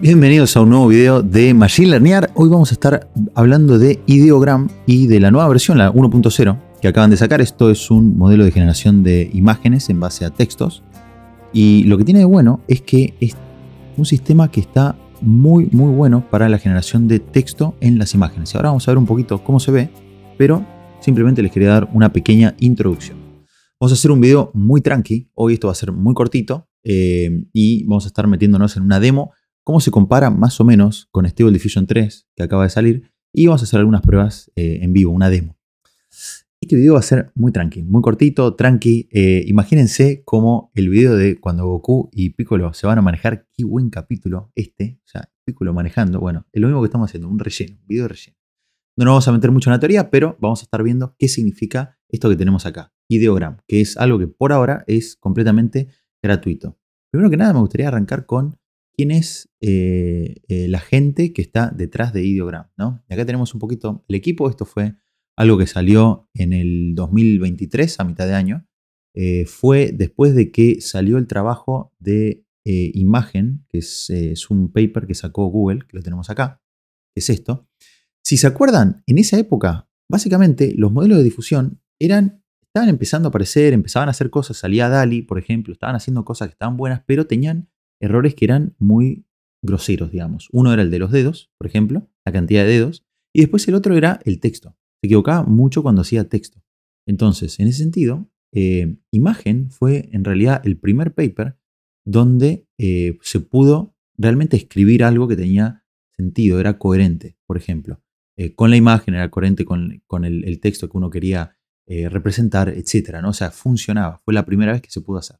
Bienvenidos a un nuevo video de Machine Learning. Hoy vamos a estar hablando de Ideogram y de la nueva versión, la 1.0, que acaban de sacar. Esto es un modelo de generación de imágenes en base a textos. Y lo que tiene de bueno es que es un sistema que está muy, muy bueno para la generación de texto en las imágenes. y ahora vamos a ver un poquito cómo se ve, pero simplemente les quería dar una pequeña introducción. Vamos a hacer un video muy tranqui. Hoy esto va a ser muy cortito eh, y vamos a estar metiéndonos en una demo cómo se compara más o menos con Stable Diffusion 3 que acaba de salir y vamos a hacer algunas pruebas eh, en vivo, una demo. Este video va a ser muy tranqui, muy cortito, tranqui. Eh, imagínense como el video de cuando Goku y Piccolo se van a manejar, qué buen capítulo este, o sea, Piccolo manejando, bueno, es lo mismo que estamos haciendo, un relleno, un video de relleno. No nos vamos a meter mucho en la teoría, pero vamos a estar viendo qué significa esto que tenemos acá, ideogram, que es algo que por ahora es completamente gratuito. Primero que nada me gustaría arrancar con quién es eh, eh, la gente que está detrás de Ideogram. ¿no? Y acá tenemos un poquito el equipo. Esto fue algo que salió en el 2023, a mitad de año. Eh, fue después de que salió el trabajo de imagen, que es, un paper que sacó Google, que lo tenemos acá, es esto. Si se acuerdan, en esa época, básicamente los modelos de difusión eran, estaban empezando a aparecer, empezaban a hacer cosas, salía Dali, por ejemplo, estaban haciendo cosas que estaban buenas, pero tenían errores que eran muy groseros, digamos. Uno era el de los dedos, por ejemplo, la cantidad de dedos, y después el otro era el texto. Se equivocaba mucho cuando hacía texto. Entonces, en ese sentido, eh, imagen fue en realidad el primer paper donde eh, se pudo realmente escribir algo que tenía sentido, era coherente, por ejemplo. Eh, con la imagen era coherente con, el, texto que uno quería representar, etc. ¿no? O sea, funcionaba. Fue la primera vez que se pudo hacer.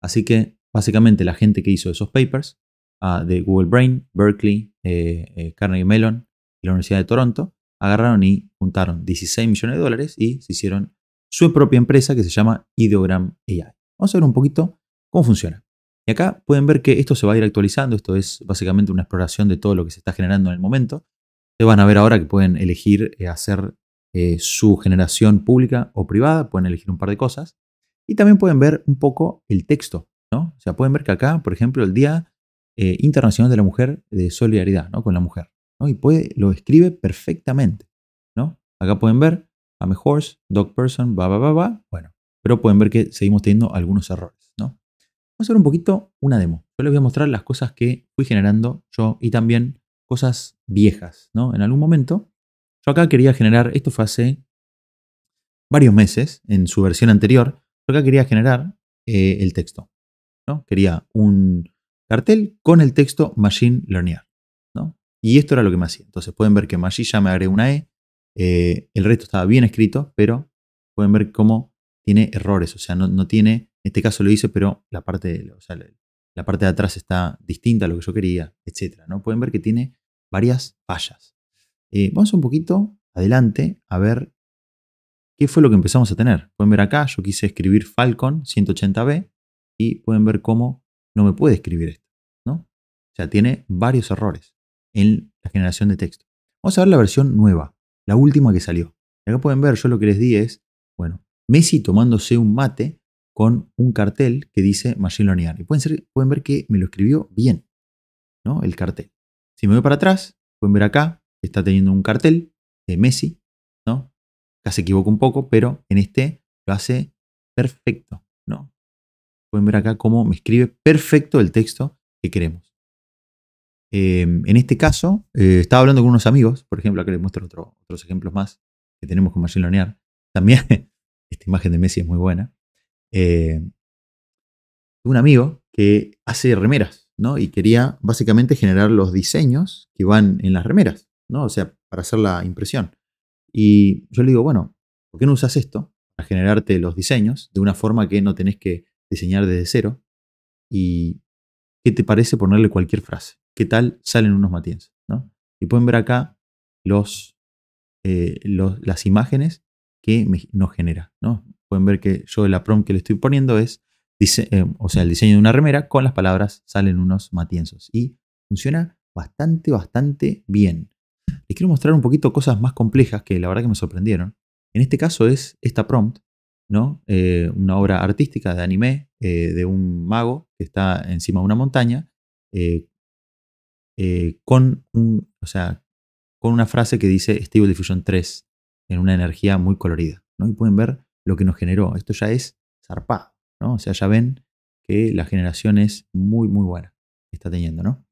Así que básicamente la gente que hizo esos papers ah, de Google Brain, Berkeley, eh, eh, Carnegie Mellon y la Universidad de Toronto, agarraron y juntaron 16 millones de dólares y se hicieron su propia empresa que se llama Ideogram AI. Vamos a ver un poquito cómo funciona. Y acá pueden ver que esto se va a ir actualizando, esto es básicamente una exploración de todo lo que se está generando en el momento. Ustedes van a ver ahora que pueden elegir eh, hacer su generación pública o privada, pueden elegir un par de cosas. Y también pueden ver un poco el texto o sea, pueden ver que acá, por ejemplo, el Día eh, Internacional de la Mujer de Solidaridad ¿no? con la Mujer. ¿no? Y lo escribe perfectamente. ¿no? Acá pueden ver a horse, dog person, va, va, va, va. Bueno, pero pueden ver que seguimos teniendo algunos errores. ¿no? Vamos a hacer un poquito una demo. Yo les voy a mostrar las cosas que fui generando yo y también cosas viejas. ¿no? En algún momento, yo acá quería generar, esto fue hace varios meses en su versión anterior, yo acá quería generar eh, el texto. ¿no? Quería un cartel con el texto Machine Learning. ¿no? Y esto era lo que me hacía. Entonces pueden ver que Machine ya me agregó una E. Eh, el resto estaba bien escrito, pero pueden ver cómo tiene errores. O sea, no, tiene, en este caso lo hice, pero la parte, la parte de atrás está distinta a lo que yo quería, etc. ¿no? Pueden ver que tiene varias fallas. Eh, vamos un poquito adelante a ver qué fue lo que empezamos a tener. Pueden ver acá, yo quise escribir Falcon 180B pueden ver cómo no me puede escribir esto, ¿no? O sea, tiene varios errores en la generación de texto. Vamos a ver la versión nueva, la última que salió. acá pueden ver, yo lo que les di es, bueno, Messi tomándose un mate con un cartel que dice Machine Y pueden, ver que me lo escribió bien, ¿no? El cartel. Si me voy para atrás, pueden ver acá, está teniendo un cartel de Messi, ¿no? Acá se equivoca un poco, pero en este lo hace perfecto, ¿no? Pueden ver acá cómo me escribe perfecto el texto que queremos. Em, en este caso, eh, estaba hablando con unos amigos, por ejemplo, acá les muestro otros ejemplos más que tenemos con Machine Learning. También esta imagen de Messi es muy buena. Em, un amigo que hace remeras, ¿no? Y quería básicamente generar los diseños que van en las remeras, ¿no? O sea, para hacer la impresión. Y yo le digo, bueno, ¿por qué no usas esto para generarte los diseños de una forma que no tenés que diseñar desde cero. ¿Y qué te parece ponerle cualquier frase? ¿Qué tal salen unos matienses? ¿no? Y pueden ver acá los, eh, las imágenes que nos genera. ¿no? Pueden ver que yo la prompt que le estoy poniendo es, dice, eh, o sea, el diseño de una remera con las palabras salen unos matienzos. Y funciona bastante, bastante bien. Les quiero mostrar un poquito cosas más complejas que la verdad que me sorprendieron. En este caso es esta prompt ¿no? Eh, una obra artística de anime eh, de un mago que está encima de una montaña eh, con, un, o sea, con una frase que dice Stable Diffusion 3 en una energía muy colorida. ¿no? Y pueden ver lo que nos generó. Esto ya es zarpado. ¿no? O sea, ya ven que la generación es muy, muy buena que está teniendo. ¿no?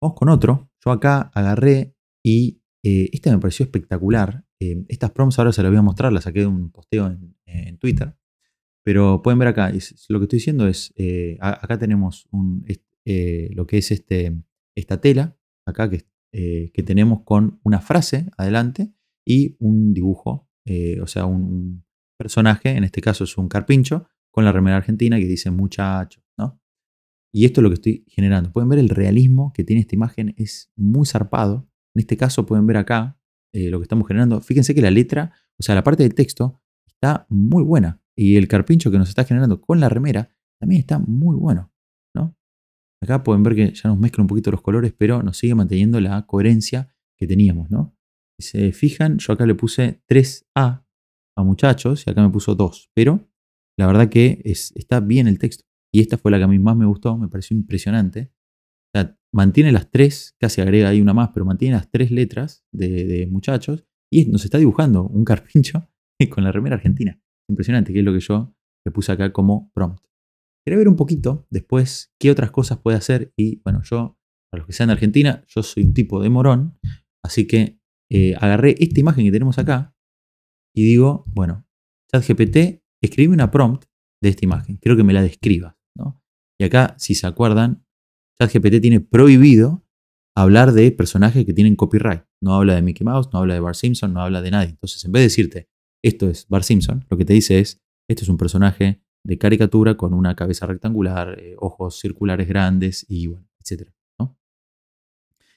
Vamos con otro. Yo acá agarré y este me pareció espectacular. estas prompts ahora se las voy a mostrar, las saqué de un posteo en en Twitter. Pero pueden ver acá, lo que estoy diciendo es, eh, acá tenemos eh, lo que es este, esta tela, acá que, eh, que, tenemos con una frase adelante y un dibujo, o sea, un, un, personaje, en este caso es un carpincho, con la remera argentina que dice muchacho, ¿no? Y esto es lo que estoy generando. Pueden ver el realismo que tiene esta imagen, es muy zarpado. En este caso pueden ver acá lo que estamos generando. Fíjense que la letra, o sea, la parte del texto muy buena. Y el carpincho que nos está generando con la remera también está muy bueno. ¿no? Acá pueden ver que ya nos mezcla un poquito los colores, pero nos sigue manteniendo la coherencia que teníamos. ¿no? Si se fijan, yo acá le puse 3A a muchachos y acá me puso 2. Pero la verdad que es, está bien el texto. Y esta fue la que a mí más me gustó, me pareció impresionante. mantiene las tres, casi agrega ahí una más, pero mantiene las tres letras de, de muchachos y nos está dibujando un carpincho con la remera argentina. Impresionante, que es lo que yo le puse acá como prompt. Quería ver un poquito después qué otras cosas puede hacer y bueno, yo, para los que sean de Argentina, yo soy un tipo de morón, así que eh, agarré esta imagen que tenemos acá y digo, bueno, ChatGPT, escribe una prompt de esta imagen, quiero que me la describas. ¿no? Y acá, si se acuerdan, ChatGPT tiene prohibido hablar de personajes que tienen copyright. No habla de Mickey Mouse, no habla de Bart Simpson, no habla de nadie. Entonces, en vez de decirte, esto es Bar Simpson. Lo que te dice es, este es un personaje de caricatura con una cabeza rectangular, eh, ojos circulares grandes y bueno, etc.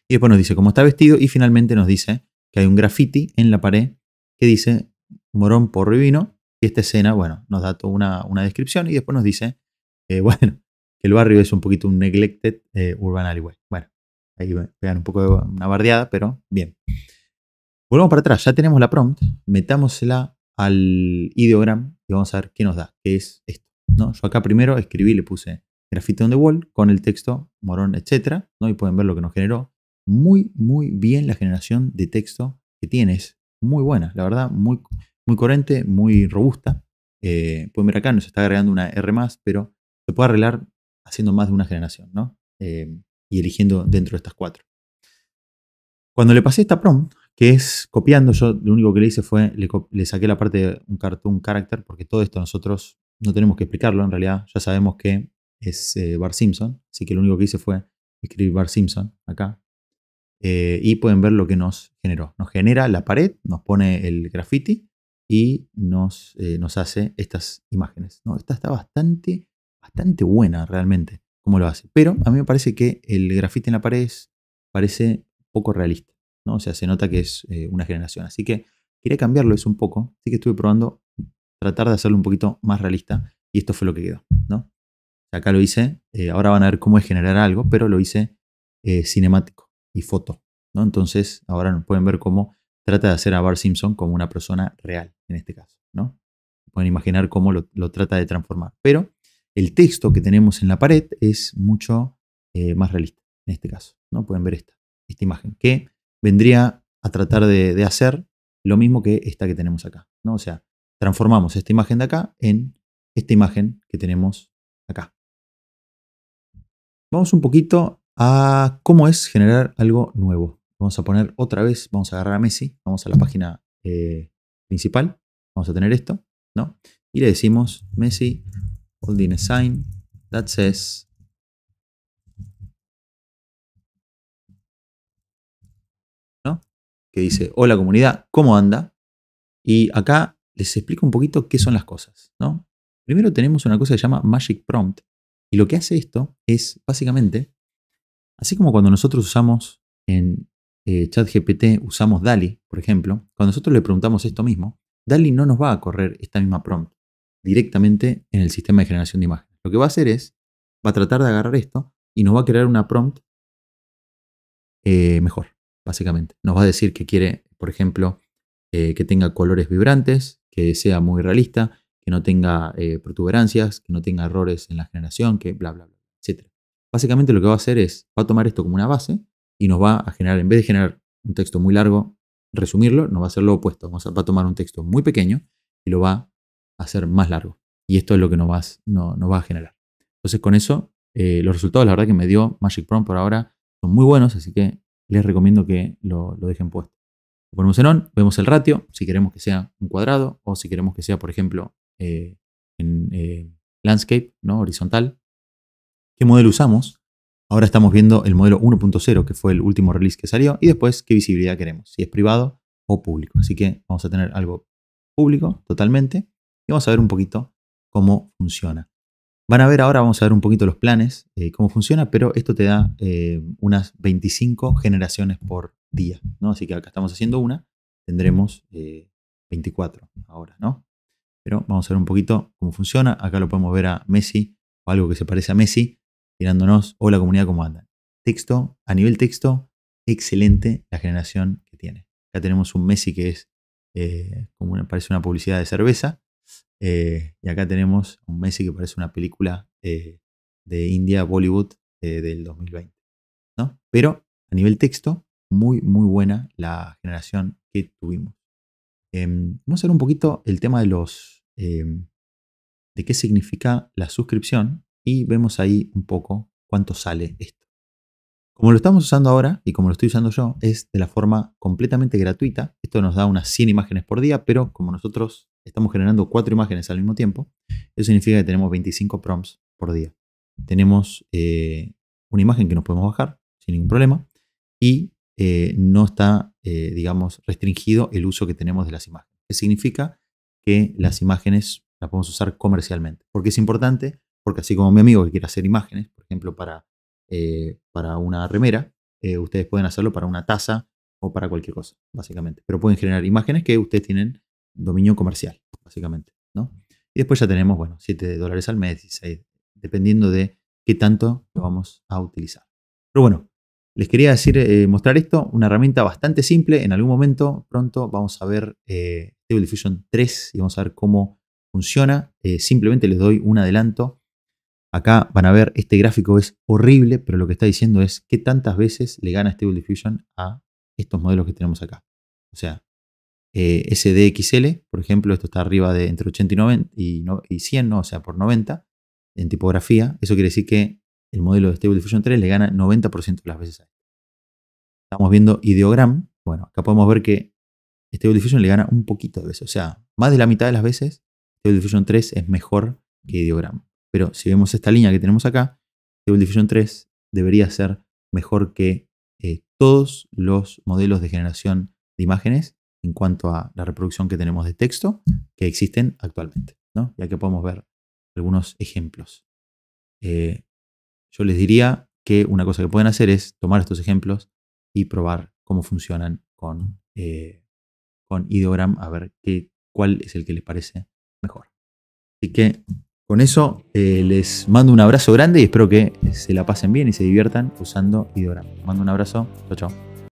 Y después nos dice cómo está vestido y finalmente nos dice que hay un graffiti en la pared que dice Morón por Rivino y esta escena, bueno, nos da toda una, descripción y después nos dice, eh, bueno, que el barrio es un poquito un neglected eh, urban alleyway. Bueno, ahí vean un poco de una bardeada, pero bien. Volvamos para atrás, ya tenemos la prompt, metámosela al ideogram y vamos a ver qué nos da, que es esto. ¿no? Yo acá primero escribí, le puse grafito on the wall con el texto morón, etcétera, ¿no? y pueden ver lo que nos generó. Muy, muy bien la generación de texto que tienes. Muy buena, la verdad, muy, muy coherente, muy robusta. Eh, pueden ver acá, nos está agregando una R más, pero se puede arreglar haciendo más de una generación, ¿no? Eh, y eligiendo dentro de estas cuatro. Cuando le pasé esta prompt, que es copiando. Yo lo único que le hice fue, le, saqué la parte de un cartoon character, porque todo esto nosotros no tenemos que explicarlo en realidad. Ya sabemos que es eh, Bart Bar Simpson, así que lo único que hice fue escribir Bar Simpson acá. Eh, y pueden ver lo que nos generó. Nos genera la pared, nos pone el graffiti y nos, eh, nos hace estas imágenes. ¿no? Esta está bastante, bastante buena realmente, como lo hace. Pero a mí me parece que el graffiti en la pared parece poco realista. O sea, se nota que es eh, una generación. Así que quería cambiarlo eso un poco, así que estuve probando tratar de hacerlo un poquito más realista y esto fue lo que quedó, ¿no? Acá lo hice, eh, ahora van a ver cómo es generar algo, pero lo hice eh, cinemático y foto, ¿no? Entonces ahora pueden ver cómo trata de hacer a Bart Simpson como una persona real, en este caso, ¿no? Pueden imaginar cómo lo, trata de transformar, pero el texto que tenemos en la pared es mucho más realista, en este caso, ¿no? Pueden ver esta, esta imagen, que vendría a tratar de, hacer lo mismo que esta que tenemos acá. ¿no? O sea, transformamos esta imagen de acá en esta imagen que tenemos acá. Vamos un poquito a cómo es generar algo nuevo. Vamos a poner otra vez, vamos a agarrar a Messi, vamos a la página eh, principal, vamos a tener esto, ¿no? Y le decimos Messi holding a sign that says que dice, hola comunidad, ¿cómo anda? Y acá les explico un poquito qué son las cosas, ¿no? Primero tenemos una cosa que se llama Magic Prompt. Y lo que hace esto es, básicamente, así como cuando nosotros usamos en chat eh, ChatGPT, usamos DALI, por ejemplo, cuando nosotros le preguntamos esto mismo, DALI no nos va a correr esta misma prompt directamente en el sistema de generación de imágenes. Lo que va a hacer es, va a tratar de agarrar esto y nos va a crear una prompt eh, mejor básicamente. Nos va a decir que quiere, por ejemplo, eh, que tenga colores vibrantes, que sea muy realista, que no tenga eh, protuberancias, que no tenga errores en la generación, que bla, bla, bla, etc. Básicamente lo que va a hacer es, va a tomar esto como una base y nos va a generar, en vez de generar un texto muy largo, resumirlo, nos va a hacer lo opuesto. Vamos a, va a tomar un texto muy pequeño y lo va a hacer más largo. Y esto es lo que nos va a, no, nos va a generar. Entonces con eso, eh, los resultados, la verdad que me dio Magic Prompt por ahora, son muy buenos, así que les recomiendo que lo, dejen puesto. Lo ponemos en on, vemos el ratio, si queremos que sea un cuadrado o si queremos que sea, por ejemplo, eh, en eh, landscape, ¿no? horizontal. ¿Qué modelo usamos? Ahora estamos viendo el modelo 1.0, que fue el último release que salió, y después qué visibilidad queremos, si es privado o público. Así que vamos a tener algo público totalmente y vamos a ver un poquito cómo funciona. Van a ver ahora, vamos a ver un poquito los planes, eh, cómo funciona, pero esto te da eh, unas 25 generaciones por día, ¿no? Así que acá estamos haciendo una, tendremos 24 eh, ahora, ¿no? Pero vamos a ver un poquito cómo funciona. Acá lo podemos ver a Messi o algo que se parece a Messi, tirándonos, Hola comunidad cómo andan. Texto, a nivel texto, excelente la generación que tiene. Acá tenemos un Messi que es como parece una publicidad de cerveza, eh, y acá tenemos un Messi que parece una película eh, de India, Bollywood, eh, del 2020. Pero a nivel texto, muy, muy buena la generación que tuvimos. Em, vamos a ver un poquito el tema de los... Em, de qué significa la suscripción y vemos ahí un poco cuánto sale esto. Como lo estamos usando ahora y como lo estoy usando yo, es de la forma completamente gratuita. Esto nos da unas 100 imágenes por día, pero como nosotros estamos generando cuatro imágenes al mismo tiempo, eso significa que tenemos 25 prompts por día. Tenemos eh, una imagen que nos podemos bajar sin ningún problema y eh, no está, eh, digamos, restringido el uso que tenemos de las imágenes. Que significa que las imágenes las podemos usar comercialmente. Porque es importante, porque así como mi amigo que quiere hacer imágenes, por ejemplo, para, para una remera, ustedes pueden hacerlo para una taza o para cualquier cosa, básicamente. Pero pueden generar imágenes que ustedes tienen dominio comercial, básicamente, ¿no? Y después ya tenemos, bueno, 7 dólares al mes, 16, dependiendo de qué tanto lo vamos a utilizar. Pero bueno, les quería decir, eh, mostrar esto, una herramienta bastante simple. En algún momento, pronto, vamos a ver Stable eh, Diffusion 3 y vamos a ver cómo funciona. Eh, simplemente les doy un adelanto. Acá van a ver, este gráfico es horrible, pero lo que está diciendo es qué tantas veces le gana Stable Diffusion a estos modelos que tenemos acá. O sea, eh, SDXL, por ejemplo, esto está arriba de entre 80 y, 90 y, 100, o sea, por 90 en tipografía. Eso quiere decir que el modelo de Stable Diffusion 3 le gana 90% de las veces Estamos viendo ideogram. Bueno, acá podemos ver que Stable Diffusion le gana un poquito de veces. O sea, más de la mitad de las veces Stable Diffusion 3 es mejor que ideogram. Pero si vemos esta línea que tenemos acá, Stable Diffusion 3 debería ser mejor que eh, todos los modelos de generación de imágenes en cuanto a la reproducción que tenemos de texto que existen actualmente. ya que podemos ver algunos ejemplos. Eh, yo les diría que una cosa que pueden hacer es tomar estos ejemplos y probar cómo funcionan con, eh, con Ideogram, a ver qué, cuál es el que les parece mejor. Así que con eso eh, les mando un abrazo grande y espero que se la pasen bien y se diviertan usando Ideogram. mando un abrazo. chao.